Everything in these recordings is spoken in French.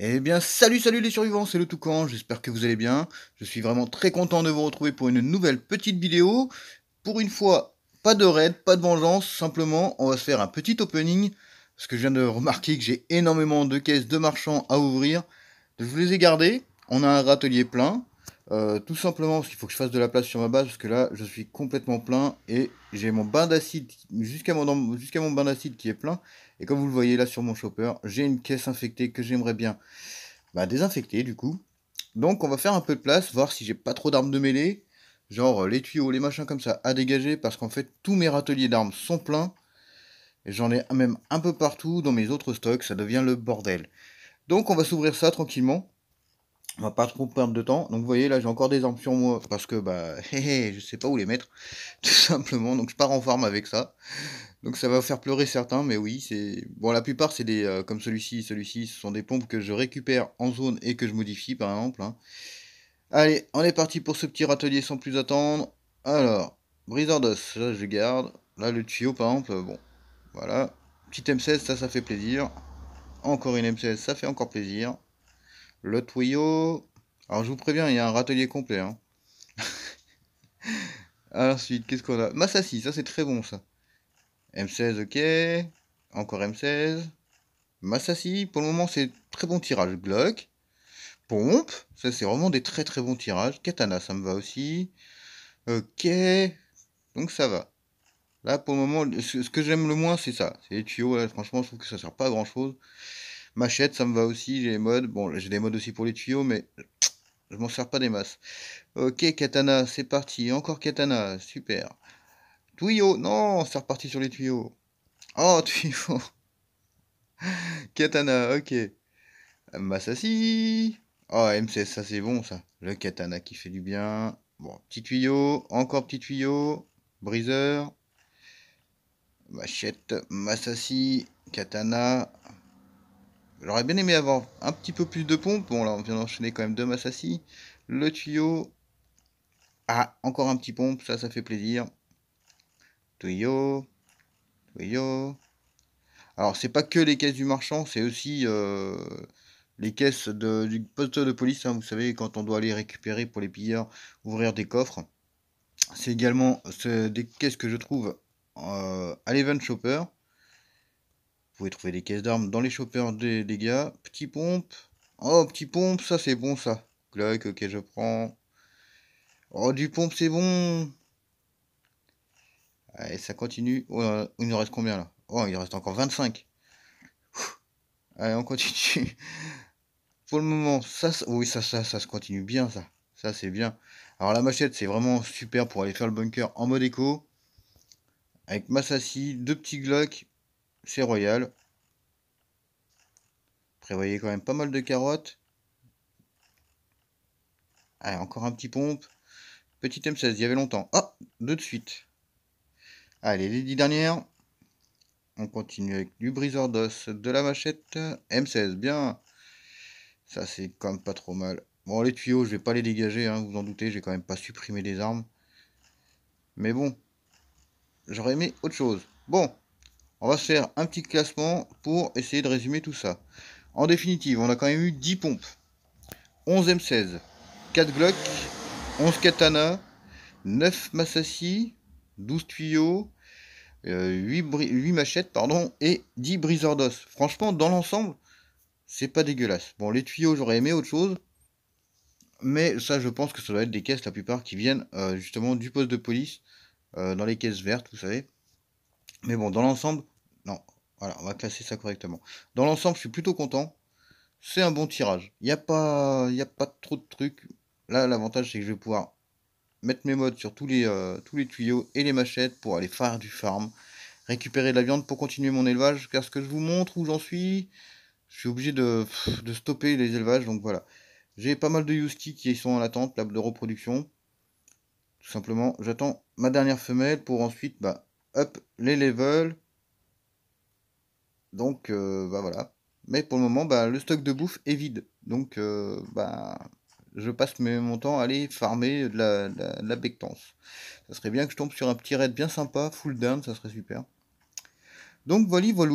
Eh bien, salut, salut les survivants, c'est le Toucan, j'espère que vous allez bien. Je suis vraiment très content de vous retrouver pour une nouvelle petite vidéo. Pour une fois, pas de raid, pas de vengeance, simplement, on va se faire un petit opening. Parce que je viens de remarquer que j'ai énormément de caisses de marchands à ouvrir. Je vous les ai gardées, on a un râtelier plein. Euh, tout simplement parce qu'il faut que je fasse de la place sur ma base parce que là je suis complètement plein et j'ai mon bain d'acide jusqu'à mon, mon bain d'acide qui est plein et comme vous le voyez là sur mon chopper j'ai une caisse infectée que j'aimerais bien bah, désinfecter du coup donc on va faire un peu de place voir si j'ai pas trop d'armes de mêlée genre euh, les tuyaux les machins comme ça à dégager parce qu'en fait tous mes râteliers d'armes sont pleins et j'en ai même un peu partout dans mes autres stocks ça devient le bordel donc on va s'ouvrir ça tranquillement on va pas trop perdre de temps. Donc vous voyez là j'ai encore des armes sur moi parce que bah hé, je sais pas où les mettre. Tout simplement. Donc je pars en forme avec ça. Donc ça va faire pleurer certains, mais oui, c'est. Bon la plupart c'est des. Euh, comme celui-ci, celui-ci, ce sont des pompes que je récupère en zone et que je modifie par exemple. Hein. Allez, on est parti pour ce petit râtelier sans plus attendre. Alors, briseur d'os, là je garde. Là le tuyau par exemple, euh, bon. Voilà. petit M16, ça ça fait plaisir. Encore une M16, ça fait encore plaisir. Le tuyau. Alors je vous préviens, il y a un râtelier complet. Hein. Ensuite, qu'est-ce qu'on a Massassi, ça c'est très bon ça. M16, ok. Encore M16. Massassi, pour le moment c'est très bon tirage. Glock. Pompe, ça c'est vraiment des très très bons tirages. Katana, ça me va aussi. Ok. Donc ça va. Là pour le moment, ce que j'aime le moins c'est ça. C'est les tuyaux, là franchement je trouve que ça sert pas à grand chose. Machette, ça me va aussi, j'ai les modes. Bon, j'ai des modes aussi pour les tuyaux, mais je m'en sers pas des masses. Ok, katana, c'est parti. Encore katana, super. Tuyau, non, c'est reparti sur les tuyaux. Oh, tuyau. katana, ok. Massassi. Oh, MCS, ça c'est bon, ça. Le katana qui fait du bien. Bon, petit tuyau, encore petit tuyau. Briseur. Machette, Massassi, katana. J'aurais bien aimé avoir un petit peu plus de pompe. Bon, là, on vient d'enchaîner quand même deux Massassi. Le tuyau. Ah, encore un petit pompe. Ça, ça fait plaisir. Tuyau. Tuyau. Alors, c'est pas que les caisses du marchand, c'est aussi euh, les caisses du poste de police. Hein. vous savez, quand on doit aller récupérer pour les pilleurs, ouvrir des coffres. C'est également des caisses que je trouve euh, à l'Event Shopper trouver des caisses d'armes dans les choppers des dégâts. Petit pompe. Oh, petit pompe, ça c'est bon ça. Glock, ok, je prends. Oh, du pompe, c'est bon. Allez, ça continue. Oh, euh, il nous reste combien là Oh, il reste encore 25. Allez, on continue. Pour le moment, ça, oui, ça, ça, ça se continue bien, ça. Ça, c'est bien. Alors, la machette, c'est vraiment super pour aller faire le bunker en mode écho. Avec Massassi, deux petits Glock, c'est royal. Prévoyez quand même pas mal de carottes. Allez, encore un petit pompe. Petit M16, il y avait longtemps. Ah, de suite. Allez, les dix dernières. On continue avec du briseur d'os, de la machette. M16, bien. Ça, c'est quand même pas trop mal. Bon, les tuyaux, je vais pas les dégager, hein, vous en doutez. J'ai quand même pas supprimé les armes. Mais bon, j'aurais aimé autre chose. Bon, on va se faire un petit classement pour essayer de résumer tout ça. En définitive, on a quand même eu 10 pompes, 11 M16, 4 Glock, 11 Katana, 9 Massassi, 12 tuyaux, 8, machettes pardon, et 10 briseurs d'os. Franchement, dans l'ensemble, c'est pas dégueulasse. Bon, les tuyaux, j'aurais aimé autre chose. Mais ça, je pense que ça doit être des caisses, la plupart, qui viennent euh, justement du poste de police, euh, dans les caisses vertes, vous savez. Mais bon, dans l'ensemble, non. Voilà, on va classer ça correctement. Dans l'ensemble, je suis plutôt content. C'est un bon tirage. Il n'y a, pas, y a pas trop de trucs. Là, l'avantage, c'est que je vais pouvoir mettre mes modes sur tous les, euh, tous les tuyaux et les machettes pour aller faire du farm, récupérer de la viande pour continuer mon élevage. car ce que je vous montre où j'en suis, je suis obligé de, de stopper les élevages. Donc voilà. J'ai pas mal de Yuski qui sont en attente là, de reproduction. Tout simplement, j'attends ma dernière femelle pour ensuite bah, up les levels. Donc, euh, bah voilà. Mais pour le moment, bah, le stock de bouffe est vide. Donc, euh, bah, je passe mon temps à aller farmer de la, bectance. Ça serait bien que je tombe sur un petit raid bien sympa, full down, ça serait super. Donc, voilà, voilà.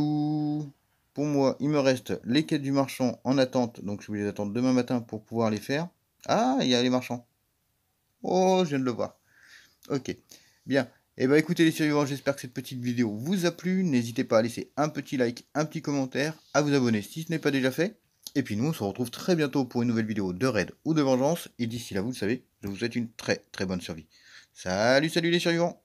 Pour moi, il me reste les quêtes du marchand en attente. Donc, je vais les attendre demain matin pour pouvoir les faire. Ah, il y a les marchands. Oh, je viens de le voir. Ok. Bien. Et eh bien écoutez les survivants, j'espère que cette petite vidéo vous a plu. N'hésitez pas à laisser un petit like, un petit commentaire, à vous abonner si ce n'est pas déjà fait. Et puis nous, on se retrouve très bientôt pour une nouvelle vidéo de raid ou de vengeance. Et d'ici là, vous le savez, je vous souhaite une très très bonne survie. Salut, salut les survivants